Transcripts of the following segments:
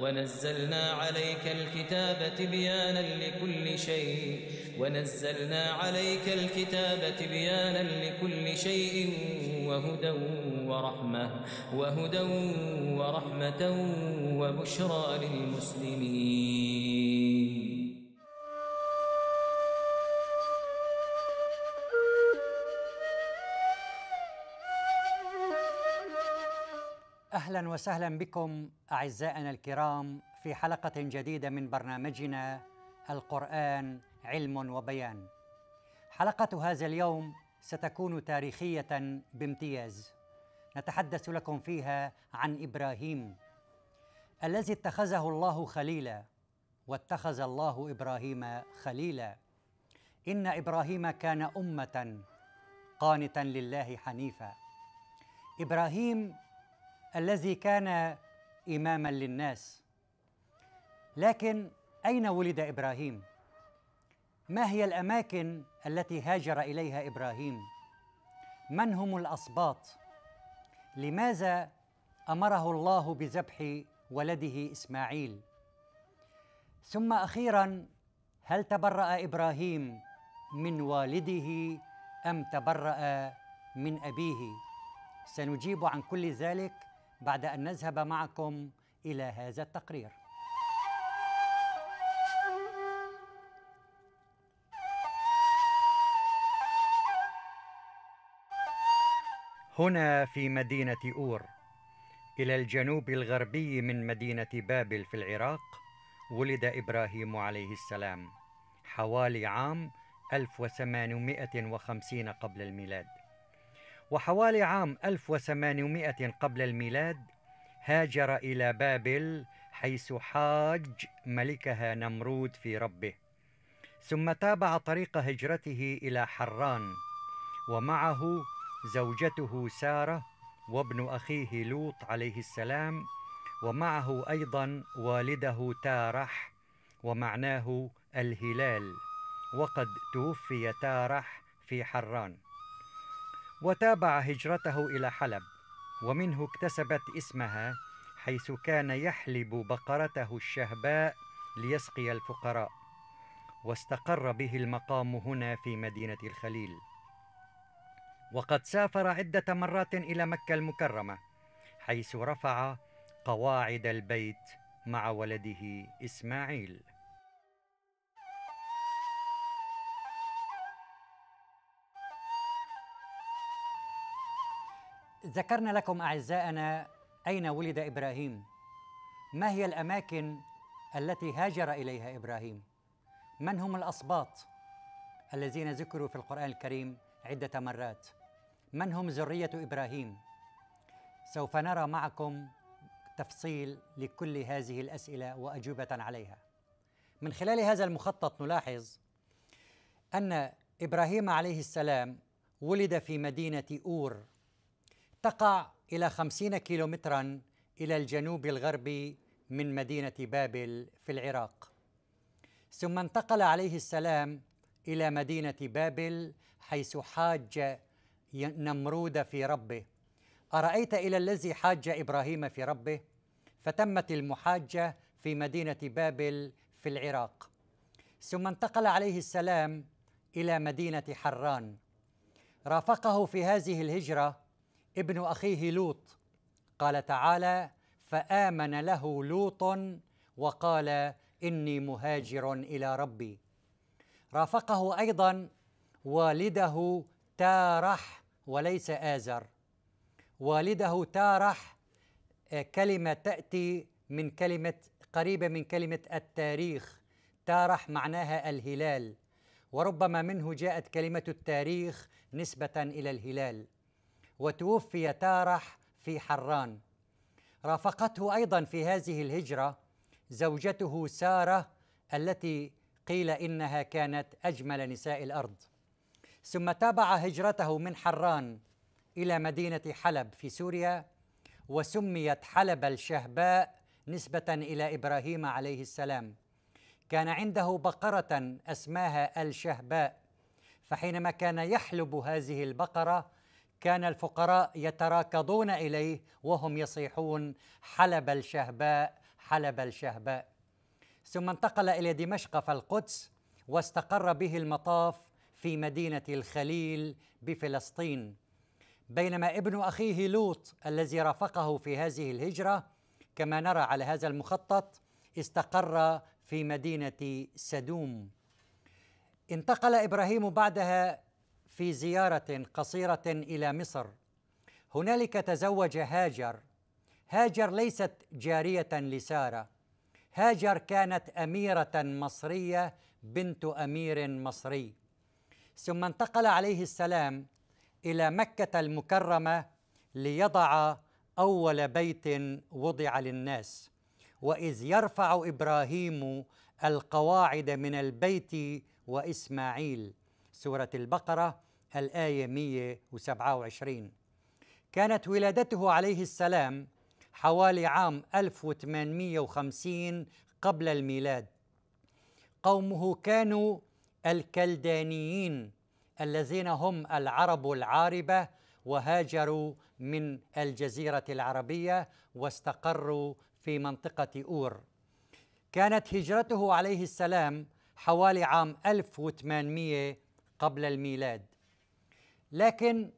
ونزلنا عليك الكتاب بيانا لكل شيء ونزلنا عليك الكتاب بيانا لكل شيء وهدى ورحمة وهدى ورحمة وبشرى للمسلمين اهلا وسهلا بكم اعزائنا الكرام في حلقه جديده من برنامجنا القران علم وبيان. حلقه هذا اليوم ستكون تاريخيه بامتياز. نتحدث لكم فيها عن ابراهيم الذي اتخذه الله خليلا واتخذ الله ابراهيم خليلا. ان ابراهيم كان امه قانتا لله حنيفا. ابراهيم الذي كان إماما للناس لكن أين ولد إبراهيم؟ ما هي الأماكن التي هاجر إليها إبراهيم؟ من هم الأصباط؟ لماذا أمره الله بذبح ولده إسماعيل؟ ثم أخيرا هل تبرأ إبراهيم من والده أم تبرأ من أبيه؟ سنجيب عن كل ذلك بعد أن نذهب معكم إلى هذا التقرير هنا في مدينة أور إلى الجنوب الغربي من مدينة بابل في العراق ولد إبراهيم عليه السلام حوالي عام 1850 قبل الميلاد وحوالي عام 1800 قبل الميلاد هاجر إلى بابل حيث حاج ملكها نمرود في ربه ثم تابع طريق هجرته إلى حران ومعه زوجته سارة وابن أخيه لوط عليه السلام ومعه أيضا والده تارح ومعناه الهلال وقد توفي تارح في حران وتابع هجرته إلى حلب ومنه اكتسبت اسمها حيث كان يحلب بقرته الشهباء ليسقي الفقراء واستقر به المقام هنا في مدينة الخليل وقد سافر عدة مرات إلى مكة المكرمة حيث رفع قواعد البيت مع ولده إسماعيل ذكرنا لكم اعزائنا اين ولد ابراهيم ما هي الاماكن التي هاجر اليها ابراهيم من هم الاسباط الذين ذكروا في القران الكريم عده مرات من هم ذريه ابراهيم سوف نرى معكم تفصيل لكل هذه الاسئله واجوبه عليها من خلال هذا المخطط نلاحظ ان ابراهيم عليه السلام ولد في مدينه اور تقع إلى خمسين كيلومترا إلى الجنوب الغربي من مدينة بابل في العراق ثم انتقل عليه السلام إلى مدينة بابل حيث حاج نمرود في ربه أرأيت إلى الذي حاج إبراهيم في ربه فتمت المحاجة في مدينة بابل في العراق ثم انتقل عليه السلام إلى مدينة حران رافقه في هذه الهجرة ابن اخيه لوط قال تعالى فامن له لوط وقال اني مهاجر الى ربي رافقه ايضا والده تارح وليس ازر والده تارح آه، كلمه تاتي من كلمه قريبه من كلمه التاريخ تارح معناها الهلال وربما منه جاءت كلمه التاريخ نسبه الى الهلال وتوفي تارح في حران رافقته ايضا في هذه الهجره زوجته ساره التي قيل انها كانت اجمل نساء الارض ثم تابع هجرته من حران الى مدينه حلب في سوريا وسميت حلب الشهباء نسبه الى ابراهيم عليه السلام كان عنده بقره اسماها الشهباء فحينما كان يحلب هذه البقره كان الفقراء يتراكضون اليه وهم يصيحون حلب الشهباء حلب الشهباء ثم انتقل الى دمشق فالقدس واستقر به المطاف في مدينه الخليل بفلسطين بينما ابن اخيه لوط الذي رافقه في هذه الهجره كما نرى على هذا المخطط استقر في مدينه سدوم انتقل ابراهيم بعدها في زياره قصيره الى مصر هنالك تزوج هاجر هاجر ليست جاريه لساره هاجر كانت اميره مصريه بنت امير مصري ثم انتقل عليه السلام الى مكه المكرمه ليضع اول بيت وضع للناس واذ يرفع ابراهيم القواعد من البيت واسماعيل سورة البقرة الآية 127 كانت ولادته عليه السلام حوالي عام 1850 قبل الميلاد قومه كانوا الكلدانيين الذين هم العرب العاربة وهاجروا من الجزيرة العربية واستقروا في منطقة أور كانت هجرته عليه السلام حوالي عام 1800 قبل الميلاد لكن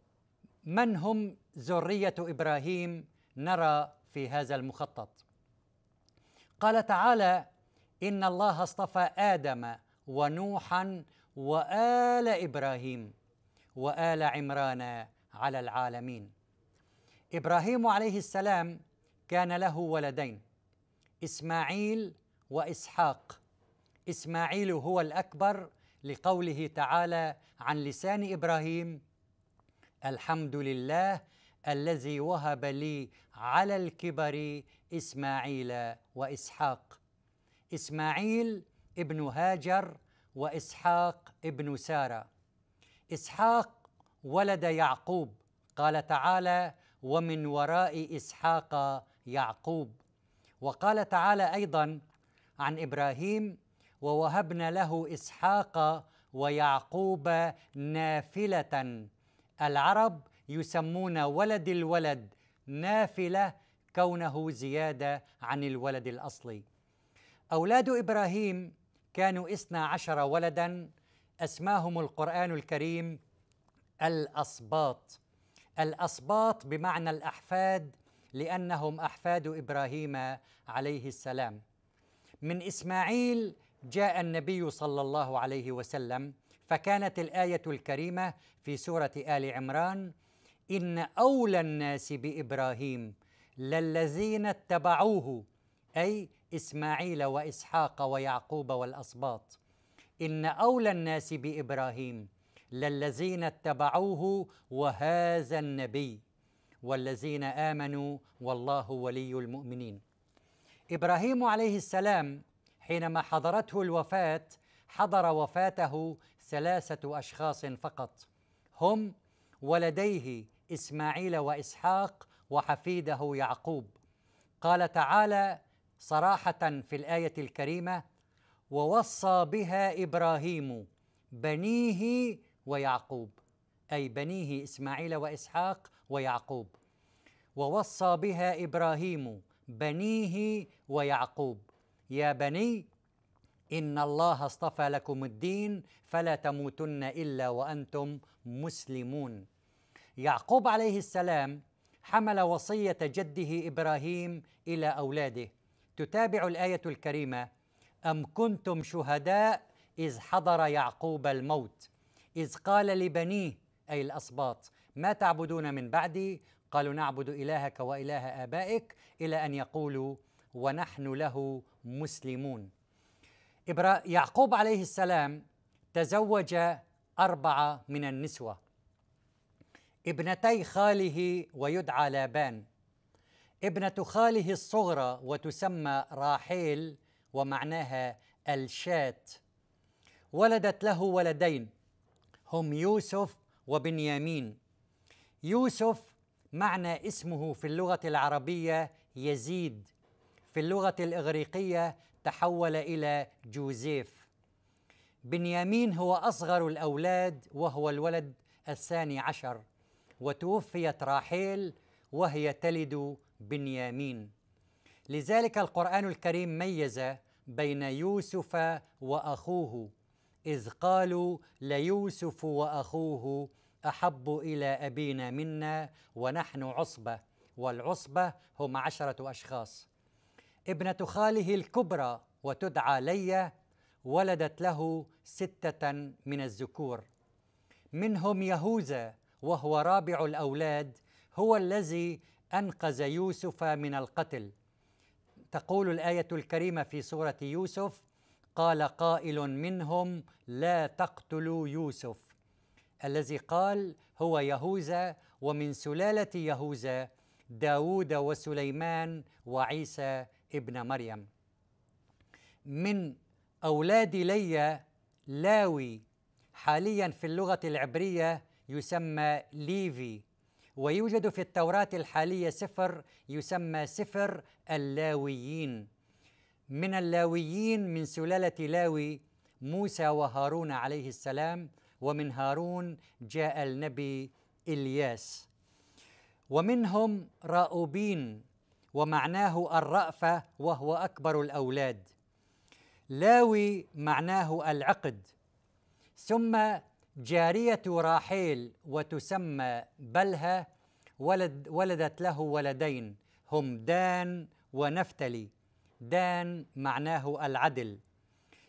من هم ذريه ابراهيم نرى في هذا المخطط قال تعالى ان الله اصطفى ادم ونوحا وال ابراهيم وال عمران على العالمين ابراهيم عليه السلام كان له ولدين اسماعيل واسحاق اسماعيل هو الاكبر لقوله تعالى عن لسان ابراهيم الحمد لله الذي وهب لي على الكبر اسماعيل واسحاق اسماعيل ابن هاجر واسحاق ابن ساره اسحاق ولد يعقوب قال تعالى ومن وراء اسحاق يعقوب وقال تعالى ايضا عن ابراهيم ووهبنا له اسحاق ويعقوب نافله العرب يسمون ولد الولد نافله كونه زياده عن الولد الاصلي اولاد ابراهيم كانوا اثنا عشر ولدا اسماهم القران الكريم الاسباط الاسباط بمعنى الاحفاد لانهم احفاد ابراهيم عليه السلام من اسماعيل جاء النبي صلى الله عليه وسلم فكانت الايه الكريمه في سوره ال عمران ان اولى الناس بابراهيم للذين اتبعوه اي اسماعيل واسحاق ويعقوب والاسباط ان اولى الناس بابراهيم للذين اتبعوه وهذا النبي والذين امنوا والله ولي المؤمنين ابراهيم عليه السلام حينما حضرته الوفاة حضر وفاته ثلاثة أشخاص فقط هم ولديه إسماعيل وإسحاق وحفيده يعقوب قال تعالى صراحة في الآية الكريمة ووصى بها إبراهيم بنيه ويعقوب أي بنيه إسماعيل وإسحاق ويعقوب ووصى بها إبراهيم بنيه ويعقوب يا بني إن الله اصطفى لكم الدين فلا تموتن إلا وأنتم مسلمون. يعقوب عليه السلام حمل وصية جده إبراهيم إلى أولاده. تتابع الآية الكريمة: أم كنتم شهداء إذ حضر يعقوب الموت إذ قال لبنيه أي الأسباط ما تعبدون من بعدي؟ قالوا نعبد إلهك وإله آبائك إلى أن يقولوا ونحن له مسلمون يعقوب عليه السلام تزوج أربعة من النسوة ابنتي خاله ويدعى لابان ابنة خاله الصغرى وتسمى راحيل ومعناها الشات ولدت له ولدين هم يوسف وبنيامين يوسف معنى اسمه في اللغة العربية يزيد في اللغة الإغريقية تحول إلى جوزيف بنيامين هو أصغر الأولاد وهو الولد الثاني عشر وتوفيت راحيل وهي تلد بنيامين لذلك القرآن الكريم ميز بين يوسف وأخوه إذ قالوا ليوسف وأخوه أحب إلى أبينا منا ونحن عصبة والعصبة هم عشرة أشخاص ابنة خاله الكبرى وتدعى ليا ولدت له ستة من الذكور منهم يهوذا وهو رابع الأولاد هو الذي أنقذ يوسف من القتل تقول الآية الكريمة في سورة يوسف قال قائل منهم لا تقتلوا يوسف الذي قال هو يهوذا ومن سلالة يهوذا داود وسليمان وعيسى ابن مريم من أولاد ليا لاوي حاليا في اللغة العبرية يسمى ليفي ويوجد في التوراة الحالية سفر يسمى سفر اللاويين من اللاويين من سلالة لاوي موسى وهارون عليه السلام ومن هارون جاء النبي إلياس ومنهم راؤوبين ومعناه الرأفة وهو أكبر الأولاد لاوي معناه العقد ثم جارية راحيل وتسمى بلها ولد ولدت له ولدين هم دان ونفتلي دان معناه العدل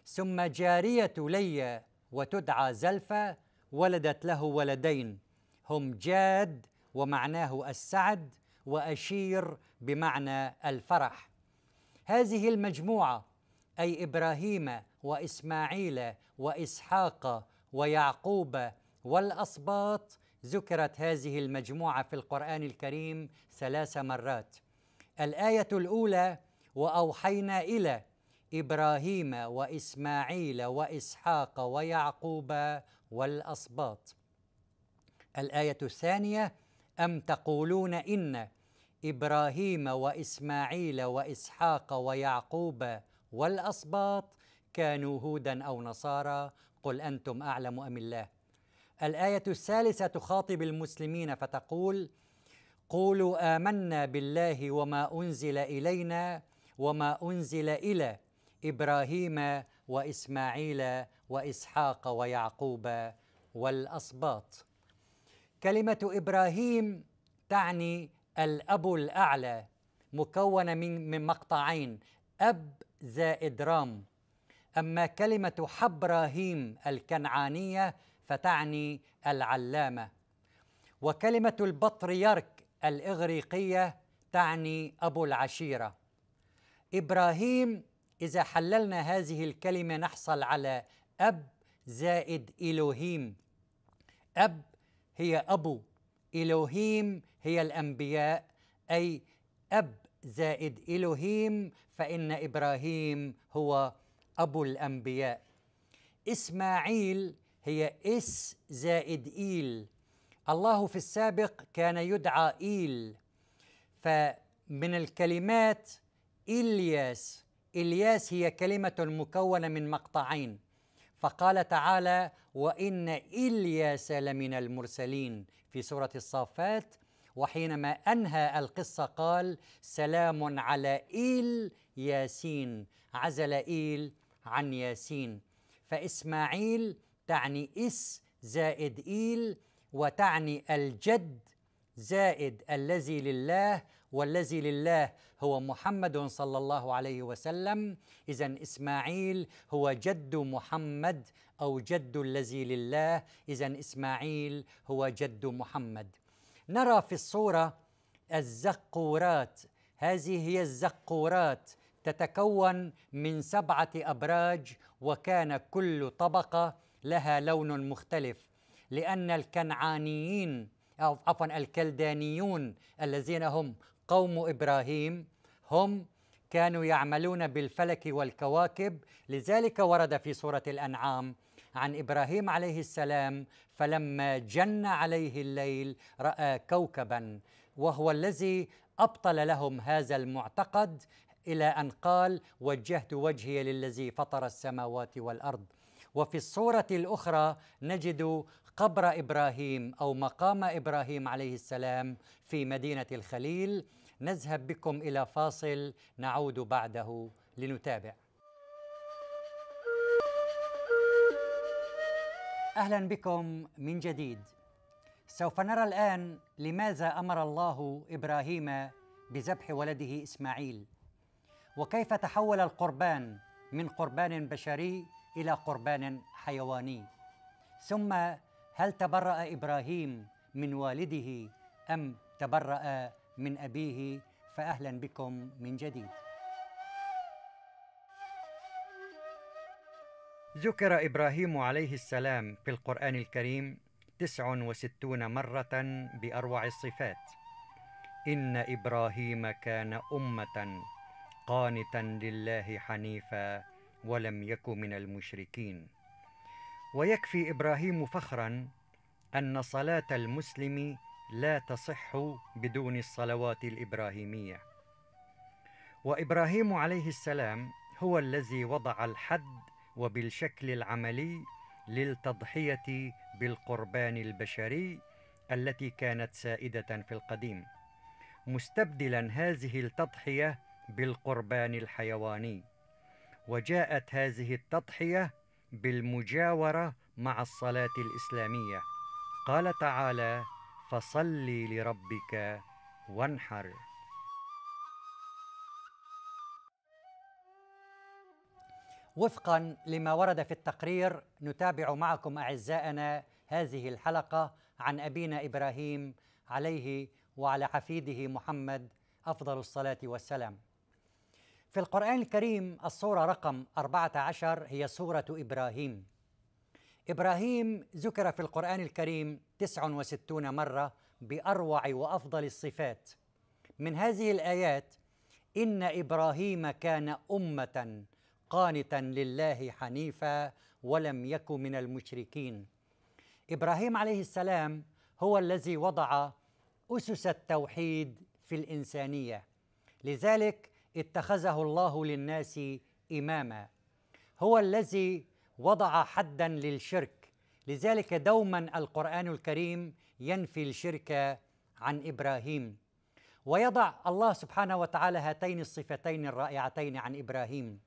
ثم جارية ليا وتدعى زلفة ولدت له ولدين هم جاد ومعناه السعد وأشير بمعنى الفرح هذه المجموعة أي إبراهيم وإسماعيل وإسحاق ويعقوب والأصباط ذكرت هذه المجموعة في القرآن الكريم ثلاث مرات الآية الأولى وأوحينا إلى إبراهيم وإسماعيل وإسحاق ويعقوب والأصباط الآية الثانية أم تقولون إن إبراهيم وإسماعيل وإسحاق ويعقوب والأسباط كانوا هودا أو نصارى قل أنتم أعلم أم الله الآية الثالثة تخاطب المسلمين فتقول قولوا آمنا بالله وما أنزل إلينا وما أنزل إلى إبراهيم وإسماعيل وإسحاق ويعقوب والأسباط كلمة إبراهيم تعني الأب الأعلى مكونة من من مقطعين أب زائد رام أما كلمة حبراهيم الكنعانية فتعني العلامة وكلمة البطريرك الإغريقية تعني أبو العشيرة إبراهيم إذا حللنا هذه الكلمة نحصل على أب زائد إلوهيم أب هي أبو إلهيم هي الأنبياء أي أب زائد إلهيم فإن إبراهيم هو أبو الأنبياء إسماعيل هي إس زائد إيل الله في السابق كان يدعى إيل فمن الكلمات إلياس إلياس هي كلمة مكونة من مقطعين فقال تعالى وان الياس لمن المرسلين في سوره الصافات وحينما انهى القصه قال سلام على ايل ياسين عزل ايل عن ياسين فاسماعيل تعني اس زائد ايل وتعني الجد زائد الذي لله والذي لله هو محمد صلى الله عليه وسلم إذا إسماعيل هو جد محمد أو جد الذي لله إذا إسماعيل هو جد محمد نرى في الصورة الزقورات هذه هي الزقورات تتكون من سبعة أبراج وكان كل طبقة لها لون مختلف لأن الكنعانيين أو عفوا الكلدانيون الذين هم قوم إبراهيم هم كانوا يعملون بالفلك والكواكب لذلك ورد في سورة الأنعام عن إبراهيم عليه السلام فلما جن عليه الليل رأى كوكبا وهو الذي أبطل لهم هذا المعتقد إلى أن قال وجهت وجهي للذي فطر السماوات والأرض وفي الصورة الأخرى نجد قبر ابراهيم او مقام ابراهيم عليه السلام في مدينه الخليل نذهب بكم الى فاصل نعود بعده لنتابع اهلا بكم من جديد سوف نرى الان لماذا امر الله ابراهيم بذبح ولده اسماعيل وكيف تحول القربان من قربان بشري الى قربان حيواني ثم هل تبرأ إبراهيم من والده أم تبرأ من أبيه فأهلا بكم من جديد ذكر إبراهيم عليه السلام في القرآن الكريم تسع وستون مرة بأروع الصفات إن إبراهيم كان أمة قانتا لله حنيفا ولم يك من المشركين ويكفي ابراهيم فخرا ان صلاه المسلم لا تصح بدون الصلوات الابراهيميه وابراهيم عليه السلام هو الذي وضع الحد وبالشكل العملي للتضحيه بالقربان البشري التي كانت سائده في القديم مستبدلا هذه التضحيه بالقربان الحيواني وجاءت هذه التضحيه بالمجاورة مع الصلاة الإسلامية قال تعالى فصل لربك وانحر وفقا لما ورد في التقرير نتابع معكم اعزائنا هذه الحلقه عن ابينا ابراهيم عليه وعلى حفيده محمد افضل الصلاه والسلام في القرآن الكريم الصورة رقم 14 هي صورة إبراهيم إبراهيم ذكر في القرآن الكريم 69 مرة بأروع وأفضل الصفات من هذه الآيات إن إبراهيم كان أمة قانتا لله حنيفا ولم يك من المشركين إبراهيم عليه السلام هو الذي وضع أسس التوحيد في الإنسانية لذلك اتخذه الله للناس إماما هو الذي وضع حدا للشرك لذلك دوما القرآن الكريم ينفي الشرك عن إبراهيم ويضع الله سبحانه وتعالى هاتين الصفتين الرائعتين عن إبراهيم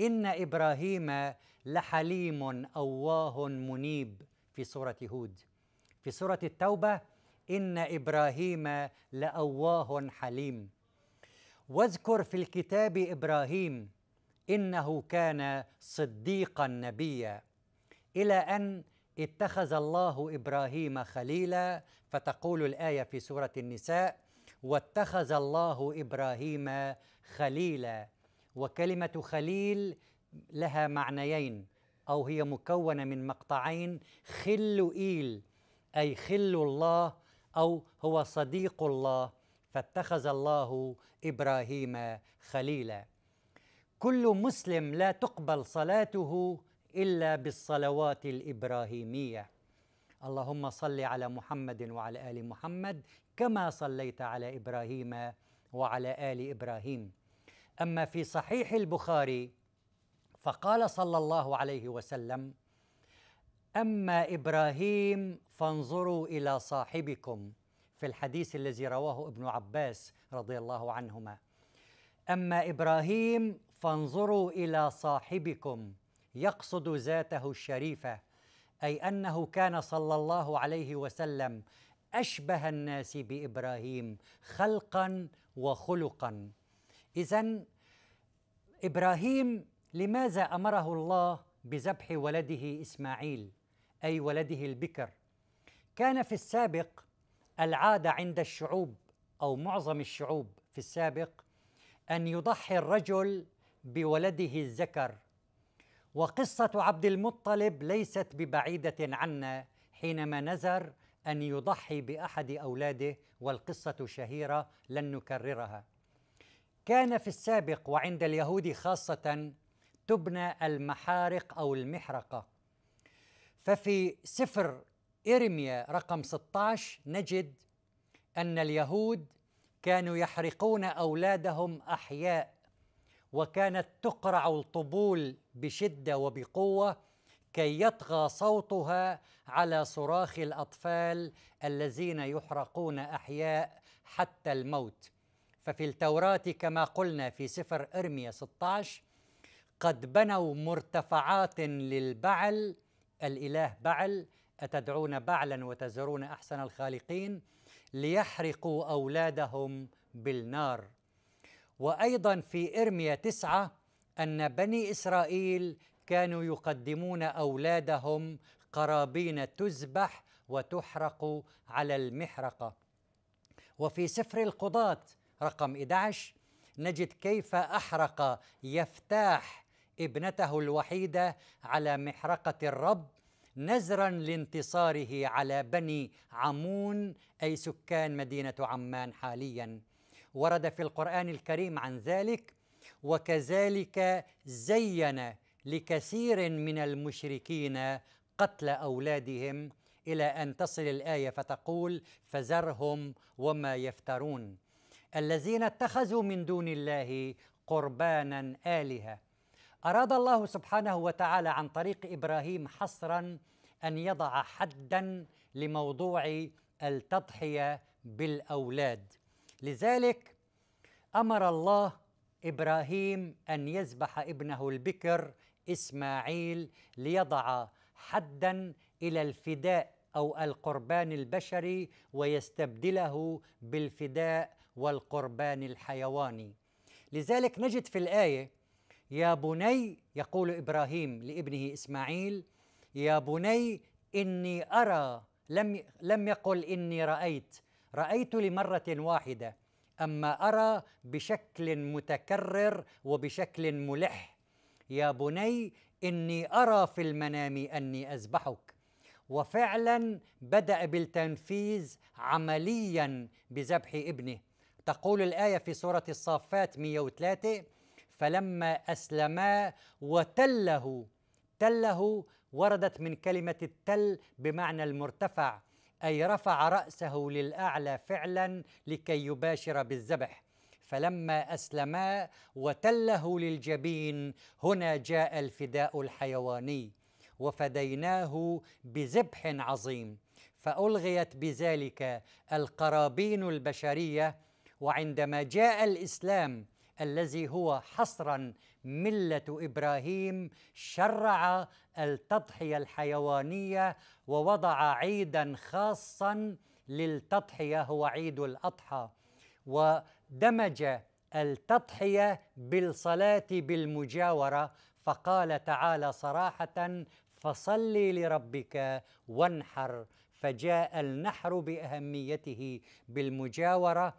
إن إبراهيم لحليم أواه منيب في سورة هود في سورة التوبة إن إبراهيم لأواه حليم واذكر في الكتاب ابراهيم انه كان صديقا نبيا الى ان اتخذ الله ابراهيم خليلا فتقول الايه في سوره النساء واتخذ الله ابراهيم خليلا وكلمه خليل لها معنيين او هي مكونه من مقطعين خل ايل اي خل الله او هو صديق الله فاتخذ الله ابراهيم خليلا كل مسلم لا تقبل صلاته الا بالصلوات الابراهيميه اللهم صل على محمد وعلى ال محمد كما صليت على ابراهيم وعلى ال ابراهيم اما في صحيح البخاري فقال صلى الله عليه وسلم اما ابراهيم فانظروا الى صاحبكم في الحديث الذي رواه ابن عباس رضي الله عنهما اما ابراهيم فانظروا الى صاحبكم يقصد ذاته الشريفه اي انه كان صلى الله عليه وسلم اشبه الناس بابراهيم خلقا وخلقا اذا ابراهيم لماذا امره الله بذبح ولده اسماعيل اي ولده البكر كان في السابق العاده عند الشعوب او معظم الشعوب في السابق ان يضحي الرجل بولده الذكر وقصه عبد المطلب ليست ببعيده عنا حينما نذر ان يضحي باحد اولاده والقصه شهيره لن نكررها كان في السابق وعند اليهود خاصه تبنى المحارق او المحرقه ففي سفر إرميا رقم 16 نجد أن اليهود كانوا يحرقون أولادهم أحياء وكانت تقرع الطبول بشدة وبقوة كي يطغى صوتها على صراخ الأطفال الذين يحرقون أحياء حتى الموت ففي التوراة كما قلنا في سفر إرميا 16 قد بنوا مرتفعات للبعل الإله بعل أتدعون بعلا وتزرون أحسن الخالقين ليحرقوا أولادهم بالنار وأيضا في إرميا تسعة أن بني إسرائيل كانوا يقدمون أولادهم قرابين تذبح وتحرق على المحرقة وفي سفر القضاة رقم 11 نجد كيف أحرق يفتاح ابنته الوحيدة على محرقة الرب نزرا لانتصاره على بني عمون أي سكان مدينة عمان حاليا ورد في القرآن الكريم عن ذلك وكذلك زين لكثير من المشركين قتل أولادهم إلى أن تصل الآية فتقول فذرهم وما يفترون الذين اتخذوا من دون الله قربانا آلهة أراد الله سبحانه وتعالى عن طريق إبراهيم حصرا أن يضع حدا لموضوع التضحية بالأولاد لذلك أمر الله إبراهيم أن يذبح ابنه البكر إسماعيل ليضع حدا إلى الفداء أو القربان البشري ويستبدله بالفداء والقربان الحيواني لذلك نجد في الآية يا بني يقول ابراهيم لابنه اسماعيل يا بني اني ارى لم لم يقل اني رايت رايت لمره واحده اما ارى بشكل متكرر وبشكل ملح يا بني اني ارى في المنام اني اذبحك وفعلا بدا بالتنفيذ عمليا بذبح ابنه تقول الايه في سوره الصافات 103 فلما أسلما وتله تله وردت من كلمة التل بمعنى المرتفع أي رفع رأسه للأعلى فعلا لكي يباشر بالذبح فلما أسلما وتله للجبين هنا جاء الفداء الحيواني وفديناه بذبح عظيم فألغيت بذلك القرابين البشرية وعندما جاء الإسلام الذي هو حصرا مله ابراهيم شرع التضحيه الحيوانيه ووضع عيدا خاصا للتضحيه هو عيد الاضحى ودمج التضحيه بالصلاه بالمجاوره فقال تعالى صراحه فصل لربك وانحر فجاء النحر باهميته بالمجاوره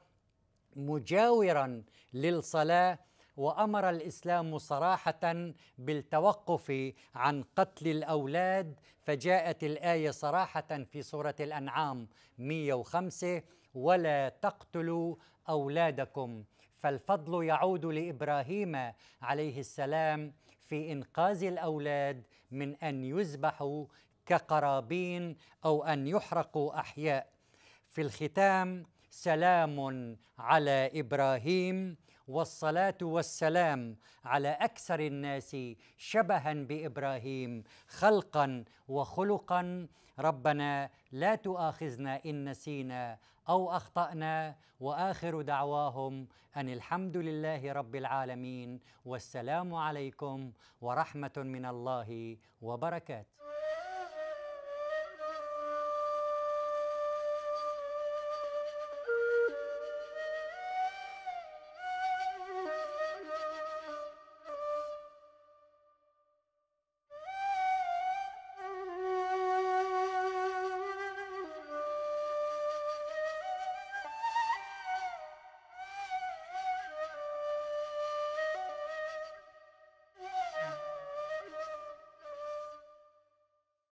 مجاورا للصلاه وامر الاسلام صراحه بالتوقف عن قتل الاولاد فجاءت الايه صراحه في سوره الانعام 105 ولا تقتلوا اولادكم فالفضل يعود لابراهيم عليه السلام في انقاذ الاولاد من ان يذبحوا كقرابين او ان يحرقوا احياء في الختام سلام على ابراهيم والصلاه والسلام على اكثر الناس شبها بابراهيم خلقا وخلقا ربنا لا تؤاخذنا ان نسينا او اخطانا واخر دعواهم ان الحمد لله رب العالمين والسلام عليكم ورحمه من الله وبركاته